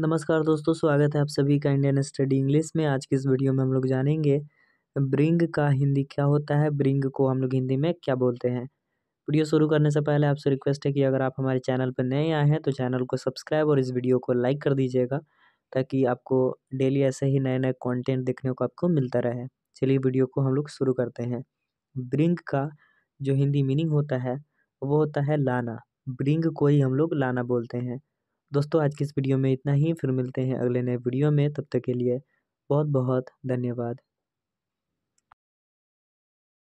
नमस्कार दोस्तों स्वागत है आप सभी का इंडियन स्टडी इंग्लिश में आज की इस वीडियो में हम लोग जानेंगे ब्रिंग का हिंदी क्या होता है ब्रिंग को हम लोग हिंदी में क्या बोलते हैं वीडियो शुरू करने से पहले आपसे रिक्वेस्ट है कि अगर आप हमारे चैनल पर नए आए हैं तो चैनल को सब्सक्राइब और इस वीडियो को लाइक कर दीजिएगा ताकि आपको डेली ऐसे ही नए नए कॉन्टेंट देखने को आपको मिलता रहे चलिए वीडियो को हम लोग शुरू करते हैं ब्रिंग का जो हिंदी मीनिंग होता है वो होता है लाना ब्रिंग को ही हम लोग लाना बोलते हैं दोस्तों आज की इस वीडियो में इतना ही फिर मिलते हैं अगले नए वीडियो में तब तक के लिए बहुत बहुत धन्यवाद